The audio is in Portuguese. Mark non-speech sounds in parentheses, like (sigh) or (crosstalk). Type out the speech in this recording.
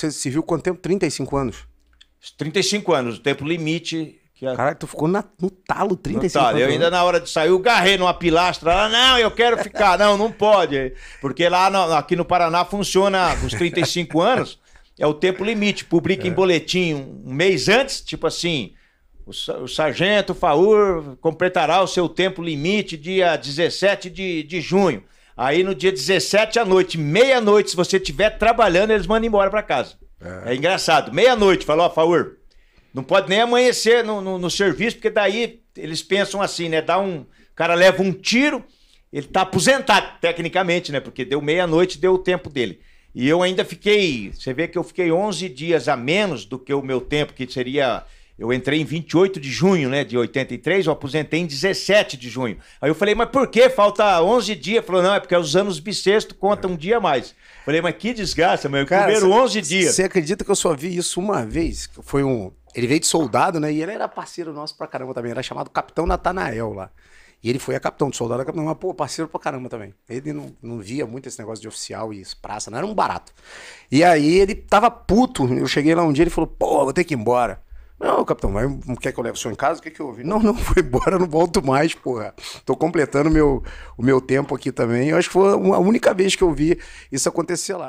Você se viu quanto tempo? 35 anos? 35 anos, o tempo limite. Que a... Caralho, tu ficou na, no talo 35 no talo. anos. Eu ainda na hora de sair, eu garrei numa pilastra lá, não, eu quero ficar. não, não pode. Porque lá no, aqui no Paraná funciona os 35 (laughs) anos, é o tempo limite. Publica é. em boletim um mês antes, tipo assim, o sargento Faur completará o seu tempo limite dia 17 de, de junho. Aí no dia 17 à noite, meia-noite, se você estiver trabalhando, eles mandam embora para casa. É. é. engraçado. Meia-noite, falou, ó, Faur, não pode nem amanhecer no, no, no, serviço, porque daí eles pensam assim, né? Dá um. O cara leva um tiro, ele tá aposentado, tecnicamente, né? Porque deu meia-noite, deu o tempo dele. E eu ainda fiquei. Você vê que eu fiquei 11 dias a menos do que o meu tempo, que seria eu entrei em 28 de junho, né, de 83, eu aposentei em 17 de junho. Aí eu falei, mas por que falta 11 dias? Falou, não, é porque é os anos bissextos, contam um dia a mais. falei, mas que desgraça, meu, é Cara, primeiro 11 dias. Você acredita que eu só vi isso uma vez? Foi um, ele veio de soldado, né, e ele era parceiro nosso pra caramba também, era chamado Capitão Natanael lá. E ele foi a capitão de soldado, a capitão, mas, pô, parceiro pra caramba também. Ele não, não via muito esse negócio de oficial e praça, não era um barato. E aí ele tava puto. Eu cheguei lá um dia, e ele falou, pô, vou ter que ir embora. Não, capitão, mas quer que eu leve o senhor em casa? O que, que houve? Não, não, (laughs) foi embora, não volto mais, porra. Tô completando meu, o meu tempo aqui também. Eu acho que foi a única vez que eu vi isso acontecer lá.